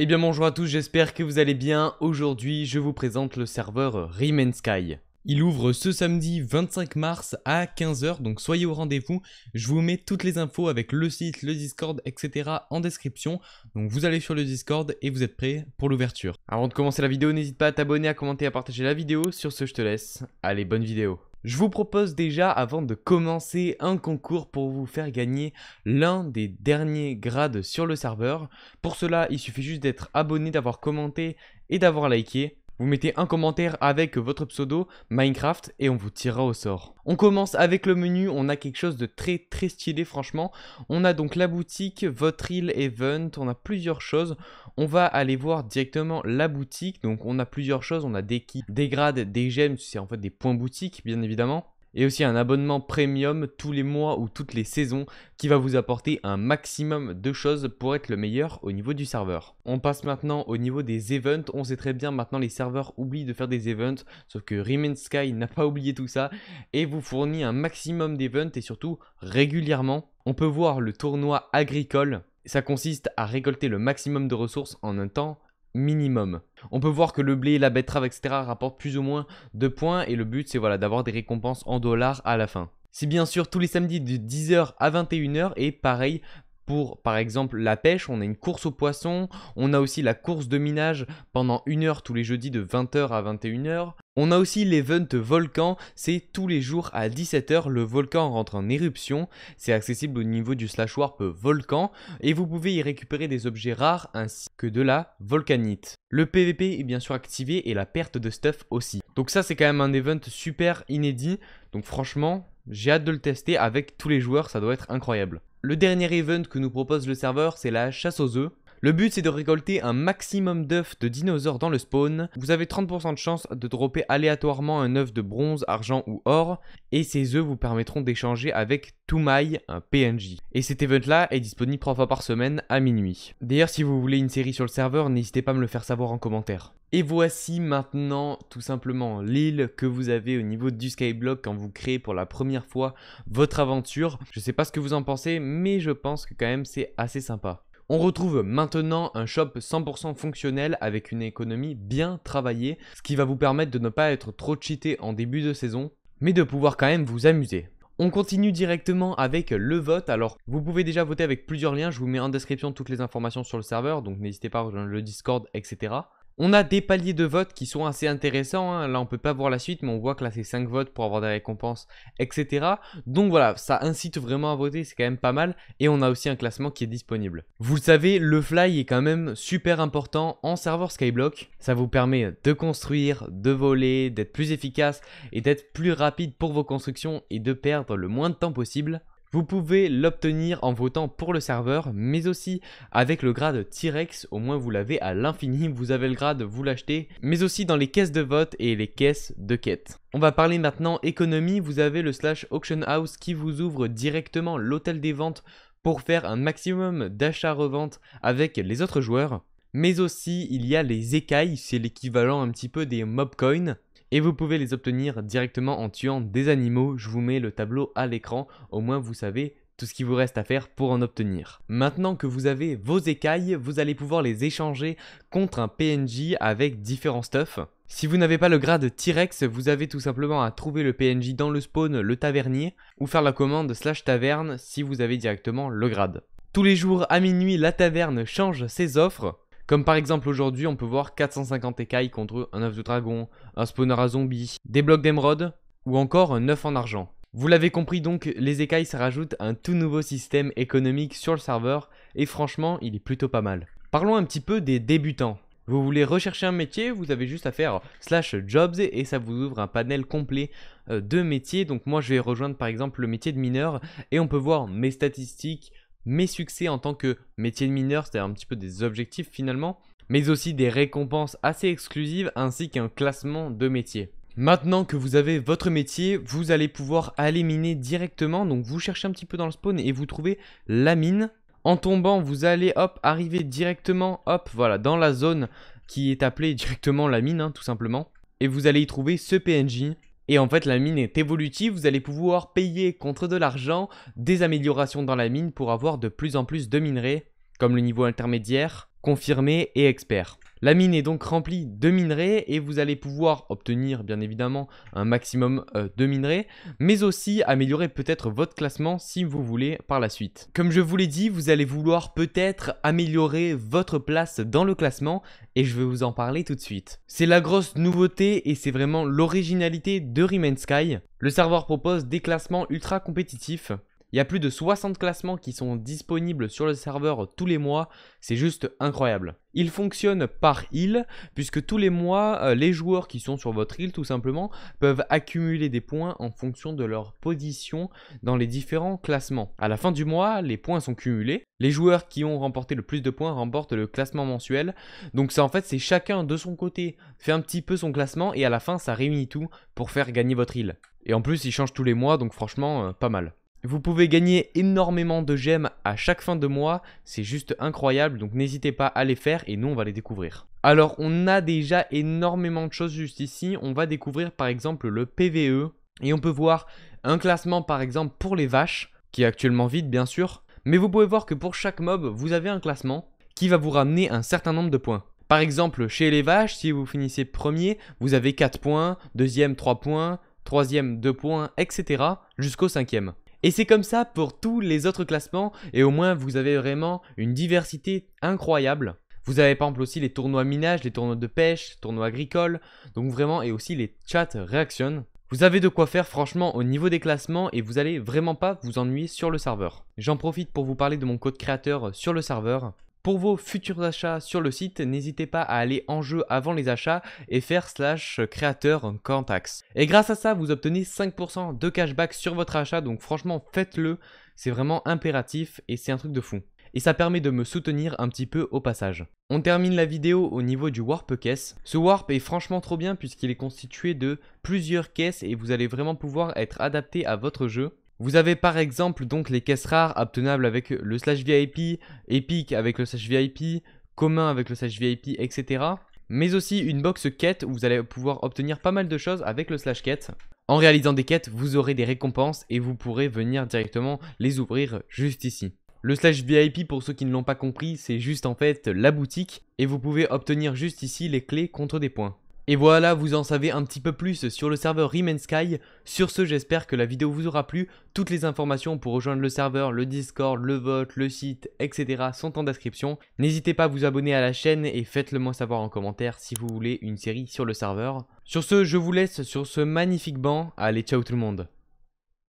Eh bien bonjour à tous, j'espère que vous allez bien. Aujourd'hui, je vous présente le serveur Rimensky. Il ouvre ce samedi 25 mars à 15h, donc soyez au rendez-vous. Je vous mets toutes les infos avec le site, le Discord, etc. en description. Donc vous allez sur le Discord et vous êtes prêt pour l'ouverture. Avant de commencer la vidéo, n'hésite pas à t'abonner, à commenter, à partager la vidéo. Sur ce, je te laisse. Allez, bonne vidéo. Je vous propose déjà, avant de commencer, un concours pour vous faire gagner l'un des derniers grades sur le serveur. Pour cela, il suffit juste d'être abonné, d'avoir commenté et d'avoir liké. Vous mettez un commentaire avec votre pseudo Minecraft et on vous tirera au sort. On commence avec le menu, on a quelque chose de très très stylé franchement. On a donc la boutique, votre île event, on a plusieurs choses. On va aller voir directement la boutique, donc on a plusieurs choses, on a des kits, des grades, des gemmes, c'est en fait des points boutique bien évidemment et aussi un abonnement premium tous les mois ou toutes les saisons qui va vous apporter un maximum de choses pour être le meilleur au niveau du serveur. On passe maintenant au niveau des events. On sait très bien maintenant les serveurs oublient de faire des events, sauf que Remain Sky n'a pas oublié tout ça et vous fournit un maximum d'events et surtout régulièrement. On peut voir le tournoi agricole. Ça consiste à récolter le maximum de ressources en un temps minimum. On peut voir que le blé, la betterave, etc. rapportent plus ou moins de points et le but c'est voilà d'avoir des récompenses en dollars à la fin. C'est bien sûr tous les samedis de 10h à 21h et pareil pour par exemple la pêche, on a une course au poissons, on a aussi la course de minage pendant une heure tous les jeudis de 20h à 21h, on a aussi l'event volcan, c'est tous les jours à 17h, le volcan rentre en éruption, c'est accessible au niveau du slash warp volcan, et vous pouvez y récupérer des objets rares ainsi que de la volcanite. Le PVP est bien sûr activé et la perte de stuff aussi. Donc ça c'est quand même un event super inédit, donc franchement j'ai hâte de le tester avec tous les joueurs, ça doit être incroyable. Le dernier event que nous propose le serveur, c'est la chasse aux œufs. Le but c'est de récolter un maximum d'œufs de dinosaures dans le spawn. Vous avez 30% de chance de dropper aléatoirement un œuf de bronze, argent ou or. Et ces œufs vous permettront d'échanger avec Toumai, un PNJ. Et cet event là est disponible trois fois par semaine à minuit. D'ailleurs si vous voulez une série sur le serveur, n'hésitez pas à me le faire savoir en commentaire. Et voici maintenant tout simplement l'île que vous avez au niveau du Skyblock quand vous créez pour la première fois votre aventure. Je sais pas ce que vous en pensez, mais je pense que quand même c'est assez sympa. On retrouve maintenant un shop 100% fonctionnel avec une économie bien travaillée, ce qui va vous permettre de ne pas être trop cheaté en début de saison, mais de pouvoir quand même vous amuser. On continue directement avec le vote. Alors, vous pouvez déjà voter avec plusieurs liens. Je vous mets en description toutes les informations sur le serveur, donc n'hésitez pas à rejoindre le Discord, etc. On a des paliers de votes qui sont assez intéressants, hein. là on peut pas voir la suite mais on voit que là c'est 5 votes pour avoir des récompenses, etc. Donc voilà, ça incite vraiment à voter, c'est quand même pas mal, et on a aussi un classement qui est disponible. Vous le savez, le fly est quand même super important en serveur Skyblock, ça vous permet de construire, de voler, d'être plus efficace et d'être plus rapide pour vos constructions et de perdre le moins de temps possible. Vous pouvez l'obtenir en votant pour le serveur, mais aussi avec le grade T-Rex, au moins vous l'avez à l'infini, vous avez le grade, vous l'achetez, mais aussi dans les caisses de vote et les caisses de quête. On va parler maintenant économie, vous avez le slash auction house qui vous ouvre directement l'hôtel des ventes pour faire un maximum dachats revente avec les autres joueurs. Mais aussi, il y a les écailles, c'est l'équivalent un petit peu des mob coins et vous pouvez les obtenir directement en tuant des animaux. Je vous mets le tableau à l'écran, au moins vous savez tout ce qu'il vous reste à faire pour en obtenir. Maintenant que vous avez vos écailles, vous allez pouvoir les échanger contre un PNJ avec différents stuffs. Si vous n'avez pas le grade T-Rex, vous avez tout simplement à trouver le PNJ dans le spawn, le tavernier, ou faire la commande slash taverne si vous avez directement le grade. Tous les jours à minuit, la taverne change ses offres. Comme par exemple aujourd'hui, on peut voir 450 écailles contre un œuf de dragon, un spawner à zombies, des blocs d'émeraude ou encore un œuf en argent. Vous l'avez compris donc, les écailles ça rajoute un tout nouveau système économique sur le serveur et franchement, il est plutôt pas mal. Parlons un petit peu des débutants. Vous voulez rechercher un métier, vous avez juste à faire slash jobs et ça vous ouvre un panel complet euh, de métiers. Donc moi je vais rejoindre par exemple le métier de mineur et on peut voir mes statistiques, mes succès en tant que métier de mineur, c'est-à-dire un petit peu des objectifs finalement, mais aussi des récompenses assez exclusives ainsi qu'un classement de métier. Maintenant que vous avez votre métier, vous allez pouvoir aller miner directement, donc vous cherchez un petit peu dans le spawn et vous trouvez la mine. En tombant, vous allez hop arriver directement hop voilà dans la zone qui est appelée directement la mine hein, tout simplement et vous allez y trouver ce PNJ et en fait, la mine est évolutive, vous allez pouvoir payer contre de l'argent des améliorations dans la mine pour avoir de plus en plus de minerais, comme le niveau intermédiaire, confirmé et expert. La mine est donc remplie de minerais et vous allez pouvoir obtenir bien évidemment un maximum euh, de minerais, mais aussi améliorer peut-être votre classement si vous voulez par la suite. Comme je vous l'ai dit, vous allez vouloir peut-être améliorer votre place dans le classement et je vais vous en parler tout de suite. C'est la grosse nouveauté et c'est vraiment l'originalité de Remain Sky. Le serveur propose des classements ultra compétitifs il y a plus de 60 classements qui sont disponibles sur le serveur tous les mois, c'est juste incroyable. Il fonctionne par île, puisque tous les mois, euh, les joueurs qui sont sur votre île, tout simplement, peuvent accumuler des points en fonction de leur position dans les différents classements. À la fin du mois, les points sont cumulés. Les joueurs qui ont remporté le plus de points remportent le classement mensuel. Donc ça, en fait, c'est chacun de son côté fait un petit peu son classement et à la fin, ça réunit tout pour faire gagner votre île. Et en plus, il change tous les mois, donc franchement, euh, pas mal. Vous pouvez gagner énormément de gemmes à chaque fin de mois, c'est juste incroyable, donc n'hésitez pas à les faire et nous on va les découvrir. Alors on a déjà énormément de choses juste ici, on va découvrir par exemple le PVE et on peut voir un classement par exemple pour les vaches, qui est actuellement vide bien sûr, mais vous pouvez voir que pour chaque mob vous avez un classement qui va vous ramener un certain nombre de points. Par exemple, chez les vaches, si vous finissez premier, vous avez 4 points, deuxième 3 points, troisième 2 points, etc. jusqu'au cinquième. Et c'est comme ça pour tous les autres classements, et au moins vous avez vraiment une diversité incroyable. Vous avez par exemple aussi les tournois minage, les tournois de pêche, tournois agricoles, donc vraiment, et aussi les chats réaction. Vous avez de quoi faire franchement au niveau des classements et vous allez vraiment pas vous ennuyer sur le serveur. J'en profite pour vous parler de mon code créateur sur le serveur. Pour vos futurs achats sur le site, n'hésitez pas à aller en jeu avant les achats et faire slash créateur contact. Et grâce à ça, vous obtenez 5% de cashback sur votre achat, donc franchement faites-le, c'est vraiment impératif et c'est un truc de fou et ça permet de me soutenir un petit peu au passage. On termine la vidéo au niveau du Warp Caisse. Ce Warp est franchement trop bien puisqu'il est constitué de plusieurs caisses et vous allez vraiment pouvoir être adapté à votre jeu. Vous avez par exemple donc les caisses rares obtenables avec le slash VIP, épique avec le slash VIP, commun avec le slash VIP, etc. Mais aussi une box quête où vous allez pouvoir obtenir pas mal de choses avec le slash quête. En réalisant des quêtes, vous aurez des récompenses et vous pourrez venir directement les ouvrir juste ici. Le slash VIP, pour ceux qui ne l'ont pas compris, c'est juste en fait la boutique et vous pouvez obtenir juste ici les clés contre des points. Et voilà, vous en savez un petit peu plus sur le serveur Remain Sky. Sur ce, j'espère que la vidéo vous aura plu. Toutes les informations pour rejoindre le serveur, le Discord, le vote, le site, etc. sont en description. N'hésitez pas à vous abonner à la chaîne et faites-le moi savoir en commentaire si vous voulez une série sur le serveur. Sur ce, je vous laisse sur ce magnifique banc. Allez, ciao tout le monde